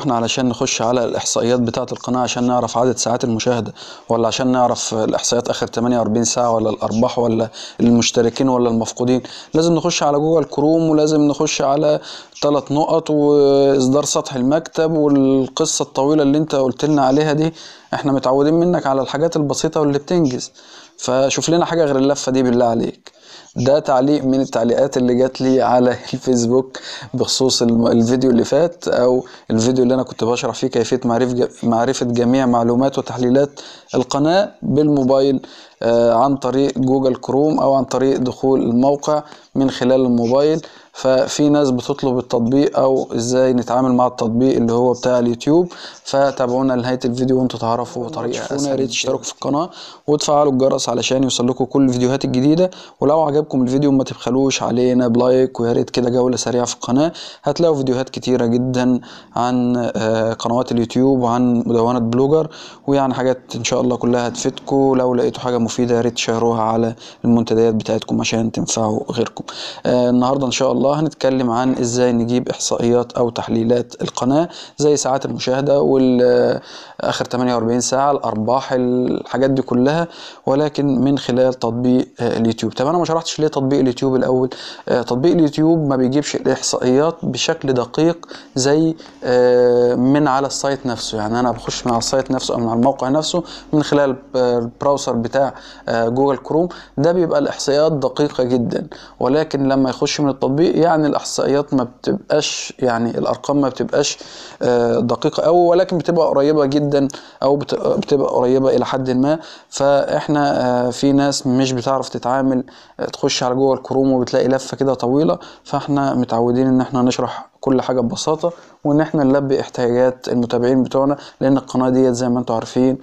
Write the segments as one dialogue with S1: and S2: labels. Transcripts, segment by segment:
S1: احنا علشان نخش على الاحصائيات بتاعه القناه عشان نعرف عدد ساعات المشاهده ولا عشان نعرف الاحصائيات اخر 48 ساعه ولا الارباح ولا المشتركين ولا المفقودين لازم نخش على جوجل كروم ولازم نخش على ثلاث نقط واصدار سطح المكتب والقصه الطويله اللي انت قلت لنا عليها دي احنا متعودين منك على الحاجات البسيطه واللي بتنجز فشوف لنا حاجه غير اللفه دي بالله عليك ده تعليق من التعليقات اللي جات لي على الفيسبوك بخصوص الفيديو اللي فات او الفيديو اللي انا كنت بشرح فيه كيفيه معرفه معرفه جميع معلومات وتحليلات القناه بالموبايل آه، عن طريق جوجل كروم او عن طريق دخول الموقع من خلال الموبايل ففي ناس بتطلب التطبيق او ازاي نتعامل مع التطبيق اللي هو بتاع اليوتيوب فتابعونا لنهايه الفيديو وانتوا تعرفوا طريقه اسهل يا ريت تشتركوا في القناه وتفعلوا الجرس علشان لكم كل الفيديوهات الجديده ولو عجبكم الفيديو ما تبخلوش علينا بلايك ويا ريت كده جوله سريعه في القناه هتلاقوا فيديوهات كتيره جدا عن آه، قنوات اليوتيوب وعن مدونه بلوجر ويعني حاجات ان شاء الله كلها هتفيدكم لو لقيتوا حاجه مفيدة مفيده يا ريت تشهروها على المنتديات بتاعتكم عشان تنفعوا غيركم آه النهارده ان شاء الله هنتكلم عن ازاي نجيب احصائيات او تحليلات القناه زي ساعات المشاهده وال اخر 48 ساعه الارباح الحاجات دي كلها ولكن من خلال تطبيق آه اليوتيوب طب انا ما شرحتش ليه تطبيق اليوتيوب الاول آه تطبيق اليوتيوب ما بيجيبش الاحصائيات بشكل دقيق زي آه من على السايت نفسه يعني انا بخش من على السايت نفسه او من على الموقع نفسه من خلال آه، البراوسر بتاع آه، جوجل كروم ده بيبقى الاحصائيات دقيقه جدا ولكن لما يخش من التطبيق يعني الاحصائيات ما بتبقاش يعني الارقام ما بتبقاش آه، دقيقه قوي ولكن بتبقى قريبه جدا او بتبقى قريبه الى حد ما فاحنا آه، في ناس مش بتعرف تتعامل تخش على جوجل كروم وبتلاقي لفه كده طويله فاحنا متعودين ان احنا نشرح كل حاجه ببساطه وان احنا نلبي احتياجات المتابعين بتوعنا لان القناه ديت زي ما انتم عارفين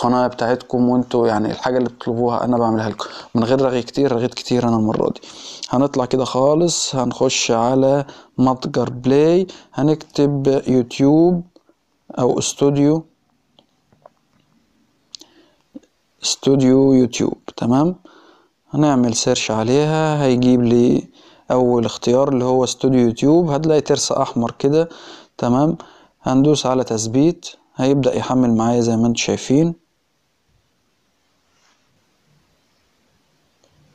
S1: القناه بتاعتكم وانتوا يعني الحاجه اللي بتطلبوها انا بعملها لكم من غير رغي كتير رغيت كتير انا المره دي هنطلع كده خالص هنخش على متجر بلاي هنكتب يوتيوب او استوديو استوديو يوتيوب تمام هنعمل سيرش عليها هيجيب لي اول اختيار اللي هو استوديو يوتيوب هتلاقي ترس احمر كده تمام هندوس على تثبيت هيبدأ يحمل معايا زي ما انتم شايفين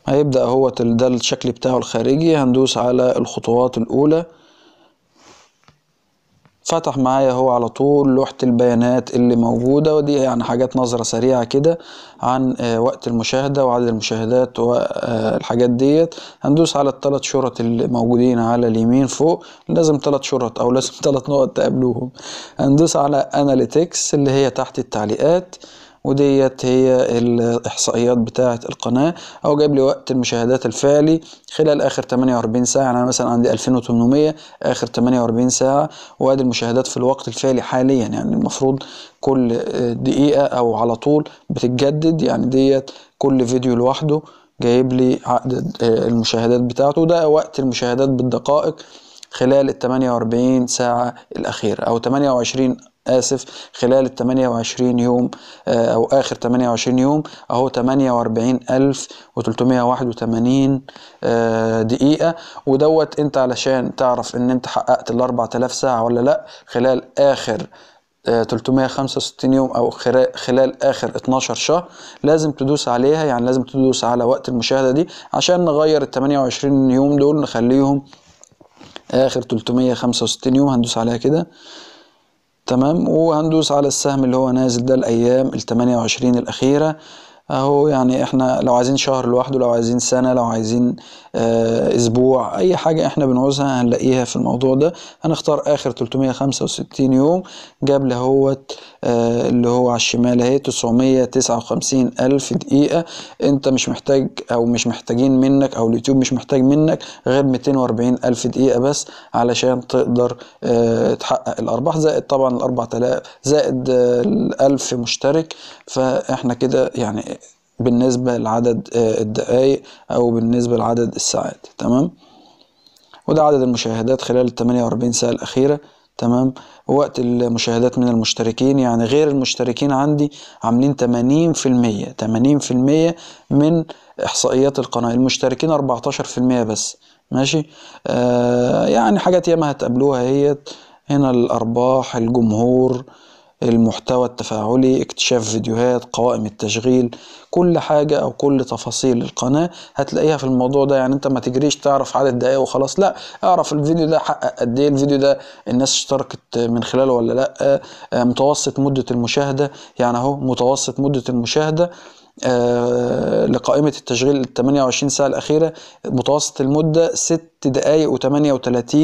S1: هيبدأ هو ده الشكل بتاعه الخارجي هندوس على الخطوات الأولى فتح معايا هو على طول لوحة البيانات اللي موجودة ودي يعني حاجات نظرة سريعة كده عن آه، وقت المشاهدة وعدد المشاهدات والحاجات آه، ديت هندوس على التلات شرط اللي موجودين على اليمين فوق لازم تلات شرط أو لازم تلات نقط تقابلوهم هندوس على أناليتكس اللي هي تحت التعليقات وديت هي الإحصائيات بتاعة القناة أو جايب لي وقت المشاهدات الفعلي خلال آخر 48 ساعة يعني أنا مثلا عندي 2800 آخر 48 ساعة وأدي المشاهدات في الوقت الفعلي حاليا يعني المفروض كل دقيقة أو على طول بتتجدد يعني ديت كل فيديو لوحده جايب لي عدد المشاهدات بتاعته ده وقت المشاهدات بالدقائق خلال ال 48 ساعة الأخيرة أو 28 آسف خلال ال 28 يوم آه، أو آخر 28 يوم أهو 48381 آه، دقيقة ودوت أنت علشان تعرف إن أنت حققت ال 4000 ساعة ولا لأ خلال آخر 365 آه، يوم او خلال اخر 12 شهر لازم تدوس عليها يعني لازم تدوس على وقت المشاهده دي عشان نغير ال 28 يوم دول نخليهم اخر 365 يوم هندوس عليها كده تمام وهندوس على السهم اللي هو نازل ده الايام ال 28 الاخيره اهو يعني احنا لو عايزين شهر لوحده لو عايزين سنة لو عايزين آه اسبوع اي حاجة احنا بنعوزها هنلاقيها في الموضوع ده هنختار اخر 365 يوم جاب لي اهوت آه اللي هو على الشمال اهي 959 الف دقيقة انت مش محتاج او مش محتاجين منك او اليوتيوب مش محتاج منك غير 240 الف دقيقة بس علشان تقدر آه تحقق الارباح زائد طبعا ال 4000 زائد آه، ال 1000 مشترك فاحنا كده يعني بالنسبة لعدد آه، الدقايق أو بالنسبة لعدد الساعات تمام وده عدد المشاهدات خلال الثمانية وأربعين ساعة الأخيرة تمام وقت المشاهدات من المشتركين يعني غير المشتركين عندي عاملين تمانين تمانين في المية في المية من إحصائيات القناة المشتركين أربعتاشر في المية بس ماشي آه يعني حاجات ياما هتقابلوها هي هنا الأرباح الجمهور المحتوى التفاعلي اكتشاف فيديوهات قوائم التشغيل كل حاجة او كل تفاصيل القناة هتلاقيها في الموضوع ده يعني انت ما تجريش تعرف عدد دقايق وخلاص لا اعرف الفيديو ده حقق قد ايه الفيديو ده الناس اشتركت من خلاله ولا لا آه، آه، متوسط مدة المشاهدة يعني اهو متوسط مدة المشاهدة آه لقائمة التشغيل ال 28 ساعة الأخيرة متوسط المدة 6 دقايق و38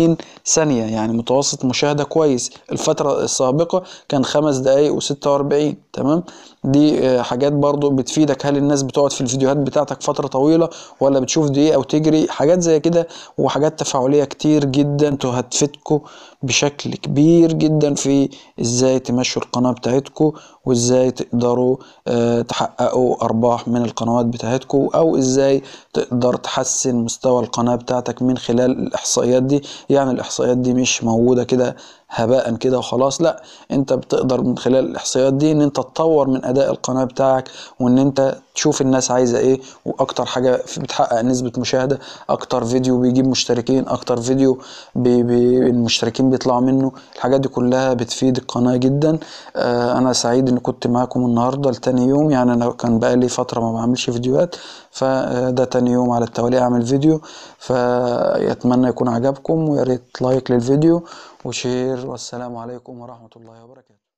S1: ثانية يعني متوسط مشاهدة كويس الفترة السابقة كان 5 دقايق و46 تمام دي آه، حاجات برضو بتفيدك هل الناس بتقعد في الفيديوهات بتاعتك فترة طويلة ولا بتشوف دقيقة او تجري حاجات زي كده وحاجات تفاعلية كتير جدا انتوا هتفيدكوا بشكل كبير جدا في ازاي تمشوا القناة بتاعتكوا وازاي تقدروا آه، تحققوا ارباح من القنوات بتاعتكوا او ازاي تقدر تحسن مستوى القناة بتاعتك من خلال خلال الاحصائيات دي يعني الاحصائيات دي مش موجوده كده هباء كده وخلاص لا انت بتقدر من خلال الاحصائيات دي ان انت تطور من اداء القناه بتاعك وان انت تشوف الناس عايزه ايه واكتر حاجه بتحقق نسبه مشاهده اكتر فيديو بيجيب مشتركين اكتر فيديو بي بي المشتركين بيطلعوا منه الحاجات دي كلها بتفيد القناه جدا آه انا سعيد ان كنت معاكم النهارده لتاني يوم يعني انا كان بقالي فتره ما بعملش فيديوهات فده آه، تاني يوم على التوالي اعمل فيديو فيتمنى يكون عجبكم ويا ريت لايك للفيديو وشير والسلام عليكم ورحمه الله وبركاته